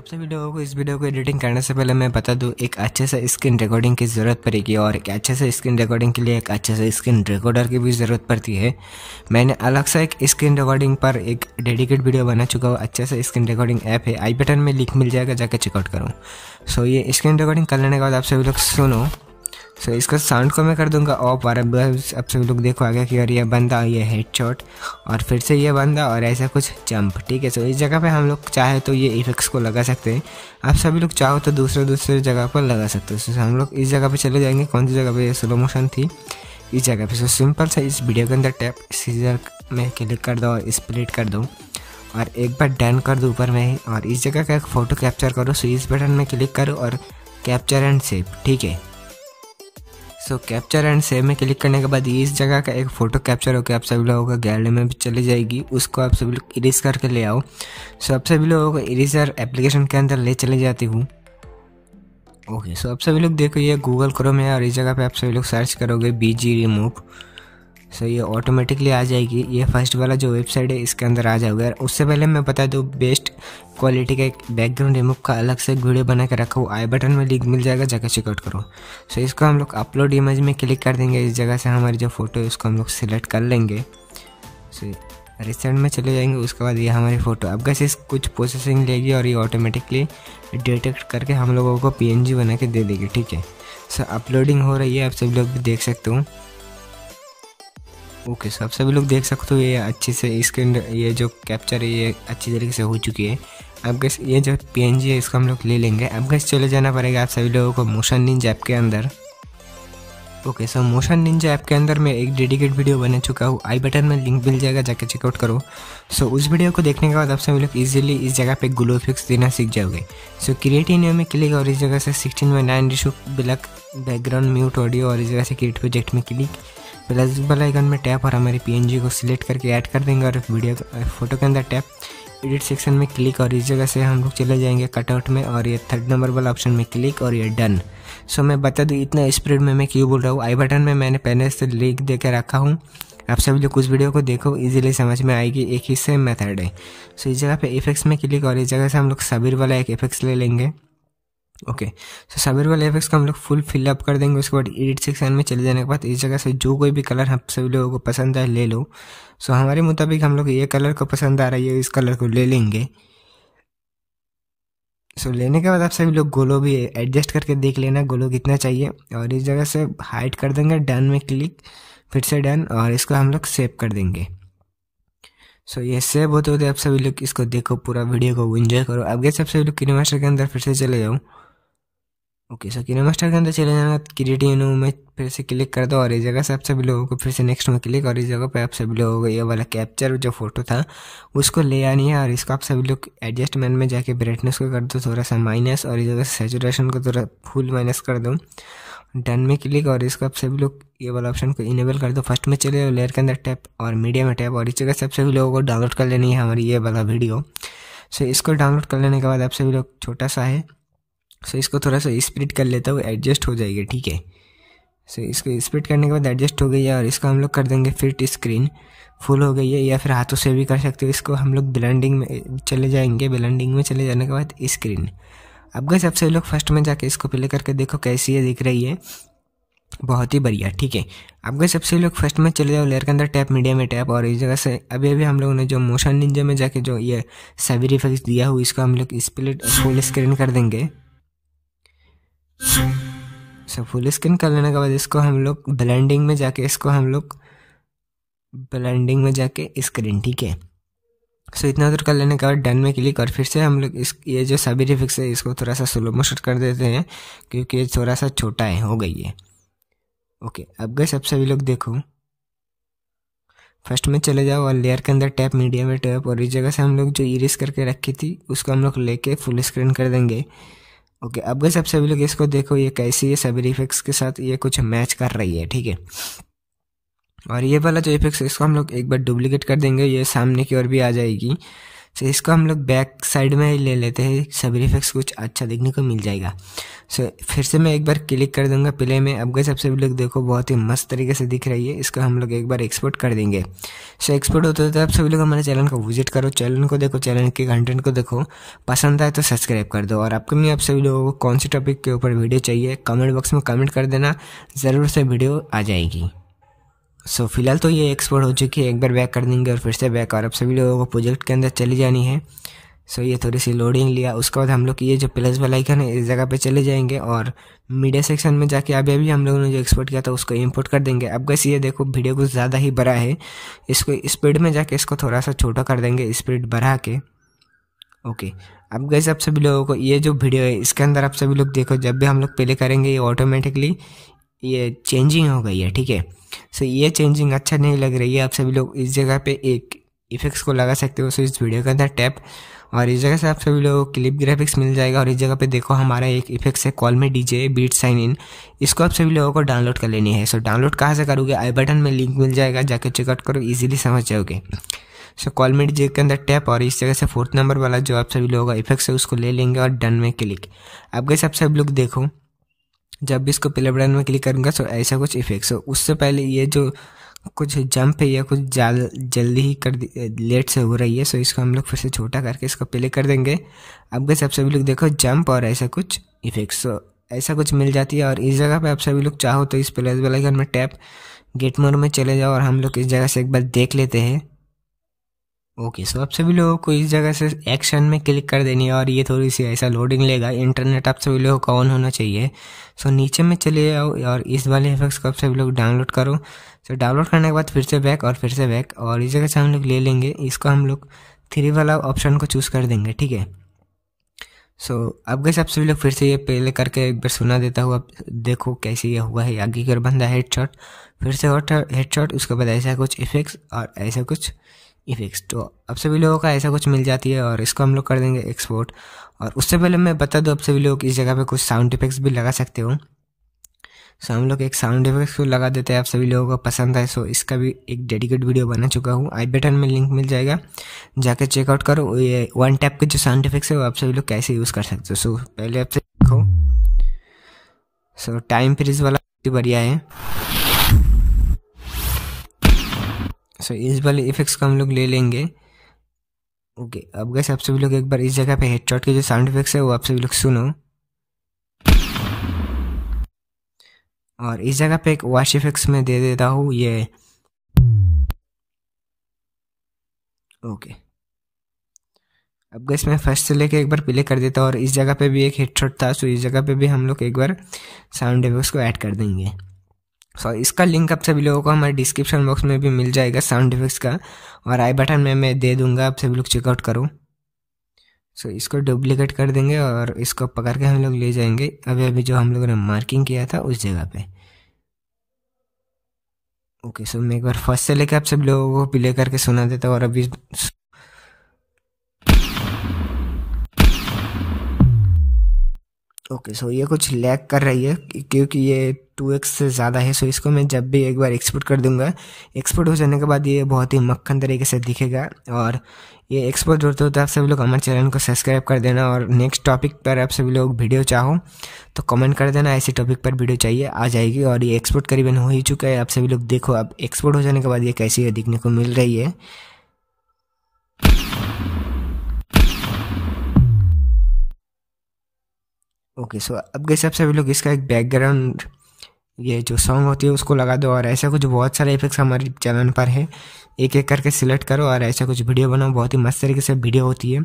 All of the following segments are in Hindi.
सबसे वीडियो को इस वीडियो को एडिटिंग करने से पहले मैं बता दूं एक अच्छे से स्क्रीन रिकॉर्डिंग की ज़रूरत पड़ेगी और एक अच्छे से स्क्रीन रिकॉर्डिंग के लिए एक अच्छे से स्क्रीन रिकॉर्डर की भी ज़रूरत पड़ती है मैंने अलग से एक स्क्रीन रिकॉर्डिंग पर एक डेडिकेट वीडियो बना चुका हूँ अच्छे से स्क्रीन रिकॉर्डिंग ऐप है आई बटन में लिंक मिल जाएगा जाकर चेकआउट करूँ सो ये स्क्रीन रिकॉर्डिंग कर लेने के बाद आप सभी लोग सुनो सो इसका साउंड को मैं कर दूंगा ऑफ और अब अब सब लोग देखो आगे कि यार ये बंदा ये शॉट और फिर से ये बंदा और ऐसा कुछ जंप ठीक है सो इस जगह पे हम लोग चाहे तो ये इफेक्ट्स को लगा सकते हैं आप सभी लोग चाहो तो दूसरे दूसरे जगह पर लगा सकते हो सो हम लोग इस जगह पे चले जाएंगे कौन सी जगह पर यह स्लो मोशन थी इस जगह पर सो सिंपल सा इस वीडियो के अंदर टैप सीजर में क्लिक कर दो और स्प्लिट कर दो और एक बार डन कर दो ऊपर में और इस जगह का एक फोटो कैप्चर करो सो इस बटन में क्लिक करो और कैप्चर एंड सेव ठीक है सो कैप्चर एंड सेव में क्लिक करने के बाद इस जगह का एक फ़ोटो कैप्चर होकर आप सभी लोगों का गैलरी में भी चली जाएगी उसको आप सभी लोग इरेज करके ले आओ सो आप सभी लोगों को इरेजर एप्लीकेशन के अंदर ले चले जाती हूँ ओके सो आप सभी लोग देखो ये गूगल क्रोम है और इस जगह पर आप सभी लोग सर्च करोगे बी जी रिमूव सो ये ऑटोमेटिकली आ जाएगी ये फर्स्ट वाला जो वेबसाइट है इसके अंदर आ जाओगे उससे पहले मैं बता दूँ बेस्ट क्वालिटी का एक बैकग्राउंड रिमूव का अलग से वीडियो बना के रखा हुआ आई बटन में लिंक मिल जाएगा जगह चेकआउट करो सो इसको हम लोग अपलोड इमेज में क्लिक कर देंगे इस जगह से हमारी जो फोटो है उसको हम लोग सिलेक्ट कर लेंगे सो रिसेंट में चले जाएंगे उसके बाद ये हमारी फ़ोटो अब कैसे कुछ प्रोसेसिंग लेगी और ये ऑटोमेटिकली डिटेक्ट करके हम लोगों को पीएनजी बना के दे देगी ठीक है सो अपलोडिंग हो रही है आप सब लोग भी देख सकते हो ओके सर आप सभी लोग देख सकते हो ये अच्छे से स्क्रीन ये जो कैप्चर है ये अच्छी तरीके से हो चुकी है अब गैस ये जो पी है इसको हम लोग ले लेंगे अब गैस चले जाना पड़ेगा आप सभी लोगों को मोशन निंज ऐप के अंदर okay sir motion Ninja app के अंदर मैं एक डेडिकेट वीडियो बना चुका हूँ आई बटन में लिंक मिल जाएगा जाके चेकआउट करो सो उस वीडियो को देखने के बाद आप सभी लोग इजीली इस जगह पे ग्लो फिक्स देना सीख जाओगे सो इन में क्लिक और इस जगह से सिक्सटीन में नाइन डिशो ब्लैक बैकग्राउंड म्यूट ऑडियो और इस जगह से क्रिएट प्रोजेक्ट में क्लिक प्लस वाला आइकन में टैप और हमारे पीएनजी को सिलेक्ट करके ऐड कर देंगे और वीडियो फोटो के अंदर टैप एडिट सेक्शन में क्लिक और इस जगह से हम लोग चले जाएंगे कटआउट में और ये थर्ड नंबर वाला ऑप्शन में क्लिक और ये डन सो मैं बता दूँ इतना स्पीड में मैं क्यों बोल रहा हूँ आई बटन में मैंने पहले से लिंक दे के रखा हूँ आप सभी लोग उस वीडियो को देखो इजीली समझ में आएगी एक ही सेम मेथड है सो इस जगह पे इफेक्ट्स में क्लिक और इस जगह से हम लोग सबीर वाला एक इफेक्ट्स ले लेंगे ओके सो सभी वाले एफेक्ट्स का हम लोग फुल फिलअप कर देंगे उसके बाद एडिट सेक्शन में चले जाने के बाद इस जगह से जो कोई भी कलर हम सभी लोगों को पसंद आए ले लो सो so, हमारे मुताबिक हम लोग ये कलर को पसंद आ रहा है इस कलर को ले लेंगे सो so, लेने के बाद आप सभी लोग गोलो भी एडजस्ट करके देख लेना गोलो कितना चाहिए और इस जगह से हाइट कर देंगे डन में क्लिक फिर से डन और इसको हम लोग सेव कर देंगे सो so, ये सेव होते होते आप सभी लोग इसको देखो पूरा वीडियो को एंजॉय करो अब गए सब सभी लोग यूनिवर्सिटी के अंदर फिर से चले जाओ ओके सकीनो मास्टर के अंदर चले जाना क्रिएट इन में फिर से क्लिक कर दो और इस जगह से आप सभी लोगों को फिर से नेक्स्ट में क्लिक और इस जगह पे आप सभी लोगों को ये वाला कैप्चर जो फोटो था उसको ले आनी है और इसको आप सभी लोग एडजस्टमेंट में जाके ब्राइटनेस को कर दो थोड़ा सा माइनस और इस जगह से सेचुरेशन को थोड़ा फुल माइनस कर दो डन में क्लिक और इसको आप सभी लोग ये वाला ऑप्शन को इनेबल कर दो फर्स्ट में चले जाओ लेयर के अंदर टैप और मीडिया में टैप और इस जगह से आप सभी लोगों को डाउनलोड कर लेनी है हमारी ये वाला वीडियो सो इसको डाउनलोड कर लेने के बाद आप सभी लोग छोटा सा है सो इसको थोड़ा सा स्प्लिट कर लेता हूँ एडजस्ट हो जाएगी ठीक है सो इसको स्प्रिट करने के बाद एडजस्ट हो गई है और इसको हम लोग कर देंगे फिट स्क्रीन फुल हो गई है या फिर हाथों से भी कर सकते हो इसको हम लोग ब्लेंडिंग में चले जाएंगे ब्लेंडिंग में चले जाने के बाद स्क्रीन अब गए सबसे लोग फर्स्ट में जाके इसको प्ले करके देखो कैसी है दिख रही है बहुत ही बढ़िया ठीक है अब गए सबसे लोग फर्स्ट में चले जाओ लेयर के अंदर टैप मीडिया में टैप और इस जगह से अभी अभी हम लोगों ने जो मोशन निंजा में जाके जो ये साइबर इफेक्ट्स दिया हुआ इसको हम लोग स्प्लिट फुल स्क्रीन कर देंगे सो फुल स्किन कर लेने के बाद इसको हम लोग ब्लेंडिंग में जाके इसको हम लोग ब्लेंडिंग में जाके स्क्रीन ठीक है सो इतना दूर कर लेने के बाद डन में क्लिक और फिर से हम लोग इस ये जो सभी रिफिक्स है इसको थोड़ा सा स्लो मोशन कर देते हैं क्योंकि ये थोड़ा सा छोटा है हो गई है ओके अब गए सब सभी लोग देखो फर्स्ट में चले जाओ और लेयर के अंदर टैप मीडियम में टैप और इस जगह से हम लोग जो इरेज करके रखी थी उसको हम लोग लेके फुल स्क्रीन कर देंगे ओके अब गए सब सभी लोग इसको देखो ये कैसी है सभी इफेक्ट्स के साथ ये कुछ मैच कर रही है ठीक है और ये वाला जो इफेक्ट्स इसको हम लोग एक बार डुप्लीकेट कर देंगे ये सामने की ओर भी आ जाएगी सो तो so, इसको हम लोग बैक साइड में ही ले लेते हैं सभी इफेक्ट्स कुछ अच्छा देखने को मिल जाएगा सो so, फिर से मैं एक बार क्लिक कर दूंगा प्ले में अब गए सबसे लोग देखो बहुत ही मस्त तरीके से दिख रही है इसको हम लोग एक बार एक्सपोर्ट कर देंगे सो so, एक्सपोर्ट होते होते आप सभी लोग हमारे चैनल को विजिट करो चैनल को देखो चैनल के कंटेंट को देखो पसंद आए तो सब्सक्राइब कर दो और अपकमिंग आप सभी लोगों को कौन से टॉपिक के ऊपर वीडियो चाहिए कमेंट बॉक्स में कमेंट कर देना ज़रूर से वीडियो आ जाएगी सो so, फिलहाल तो ये एक्सपोर्ट हो चुकी है एक बार बैक कर देंगे और फिर से बैक और अब सभी लोगों को प्रोजेक्ट के अंदर चली जानी है सो so, ये थोड़ी सी लोडिंग लिया उसके बाद हम लोग ये जो प्लस वाला आइकन है इस जगह पे चले जाएंगे और मीडिया सेक्शन में जाके अभी अभी हम लोगों ने जो एक्सपोर्ट किया था उसको इंपोर्ट कर देंगे अब कैसे ये देखो वीडियो कुछ ज़्यादा ही बड़ा है इसको स्पीड में जाके इसको थोड़ा सा छोटा कर देंगे स्पीड बढ़ा के ओके okay. अब गैस आप सभी लोगों को ये जो वीडियो है इसके अंदर आप सभी लोग देखो जब भी हम लोग प्ले करेंगे ये ऑटोमेटिकली ये चेंजिंग हो गई है ठीक है सो ये चेंजिंग अच्छा नहीं लग रही है आप सभी लोग इस जगह पे एक इफेक्ट्स को लगा सकते हो सो इस वीडियो के अंदर टैप और इस जगह से आप सभी लोगों को क्लिप ग्राफिक्स मिल जाएगा और इस जगह पे देखो हमारा एक इफेक्ट्स है कॉल में डीजे बीट साइन इन इसको आप सभी लोगों को डाउनलोड कर लेनी है सो डाउनलोड कहाँ से करोगे आई बटन में लिंक मिल जाएगा जाके चेकआउट करो ईजिली समझ जाओगे सो कॉल में डीजे के अंदर टैप और इस जगह से फोर्थ नंबर वाला जो आप सभी लोगों का इफेक्ट्स है उसको ले लेंगे और डन में क्लिक अब गए आप सभी लोग देखो जब भी इसको प्ले बटन में क्लिक करूँगा तो ऐसा कुछ इफेक्ट्स हो उससे पहले ये जो कुछ जंप है या कुछ जाल जल्दी ही कर लेट से हो रही है सो इसको हम लोग फिर से छोटा करके इसको प्ले कर देंगे अब गए आप सभी लोग देखो जंप और ऐसा कुछ इफेक्ट्स सो ऐसा कुछ मिल जाती है और इस जगह पे आप सभी लोग चाहो तो इस प्लेस वाले घर में टैप गेट मोड में चले जाओ और हम लोग इस जगह से एक बार देख लेते हैं ओके सो आप सभी लोगों को इस जगह से एक्शन में क्लिक कर देनी है और ये थोड़ी सी ऐसा लोडिंग लेगा इंटरनेट आप सभी लोगों का ऑन होना चाहिए सो so, नीचे में चले जाओ और इस वाले इफेक्ट्स को आप सभी लोग डाउनलोड करो सो so, डाउनलोड करने के बाद फिर से बैक और फिर से बैक और इस जगह से हम लोग ले लेंगे इसको हम लोग थ्री वाला ऑप्शन को चूज़ कर देंगे ठीक है सो अब गए आप सभी लोग फिर से ये पहले करके एक बार सुना देता हुआ देखो कैसे ये हुआ है आगे की ओर बंदा हेड शॉट फिर से और हेड शॉट उसके बाद ऐसा कुछ इफेक्ट्स और ऐसा कुछ इफेक्ट्स तो अब सभी लोगों का ऐसा कुछ मिल जाती है और इसको हम लोग कर देंगे एक्सपोर्ट और उससे पहले मैं बता दूँ अब सभी लोग इस जगह पे कुछ साउंड इफेक्ट्स भी लगा सकते हो सो हम लोग एक साउंड इफेक्ट्स को लगा देते हैं आप सभी लोगों को पसंद है सो इसका भी एक डेडिकेट वीडियो बना चुका हूँ आई बटन में लिंक मिल जाएगा जाके चेकआउट करो ये वन टैप के जो साउंड इफेक्ट्स है वो आप सभी लोग कैसे यूज़ कर सकते हो सो पहले आपसे देखो सो टाइम फ्रीज वाला बढ़िया है सो इस वाले इफेक्ट्स का हम लोग ले लेंगे ओके अब गए आप सभी लोग एक बार इस जगह पे हेडशॉट के जो साउंड इफेक्ट्स है वो आप सभी लोग सुनो और इस जगह पे एक वॉश इफेक्ट्स में दे देता हूँ ये ओके अब गए मैं फर्स्ट से लेके एक बार प्ले कर देता हूँ और इस जगह पे भी एक हेडशॉट था सो इस जगह पे भी हम लोग एक बार साउंड इफेक्ट्स को ऐड कर देंगे सो इसका लिंक आप सभी लोगों को हमारे डिस्क्रिप्शन बॉक्स में भी मिल जाएगा साउंड इफेक्ट्स का और आई बटन में मैं दे दूंगा आप सभी लोग चेकआउट करो सो so, इसको डुप्लीकेट कर देंगे और इसको पकड़ के हम लोग ले जाएंगे अभी अभी जो हम लोगों ने मार्किंग किया था उस जगह पे ओके सो मैं एक बार फर्स्ट से लेकर आप सब लोगों को प्ले करके सुना देता हूँ और अभी ओके सो ये कुछ लैग कर रही है क्योंकि ये टू एक्स से ज़्यादा है सो इसको मैं जब भी एक बार एक्सपोर्ट कर दूंगा एक्सपोर्ट हो जाने के बाद ये बहुत ही मक्खन तरीके से दिखेगा और ये एक्सपोर्ट होते होते आप सभी लोग हमारे चैनल को सब्सक्राइब कर देना और नेक्स्ट टॉपिक पर आप सभी लोग वीडियो चाहो तो कमेंट कर देना ऐसे टॉपिक पर वीडियो चाहिए आ जाएगी और ये एक्सपोर्ट करीबन हो ही चुका है आप सभी लोग देखो अब एक्सपोर्ट हो जाने के बाद ये कैसी दिखने को मिल रही है ओके सो अब गए आप सभी लोग इसका एक बैकग्राउंड ये जो सॉन्ग होती है उसको लगा दो और ऐसा कुछ बहुत सारे इफेक्ट्स हमारे चैनल पर है एक एक करके सिलेक्ट करो और ऐसा कुछ वीडियो बनाओ बहुत ही मस्त तरीके से वीडियो होती है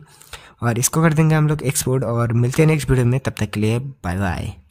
और इसको कर देंगे हम लोग एक्सपोर्ट और मिलते हैं नेक्स्ट वीडियो में तब तक के लिए बाय बाय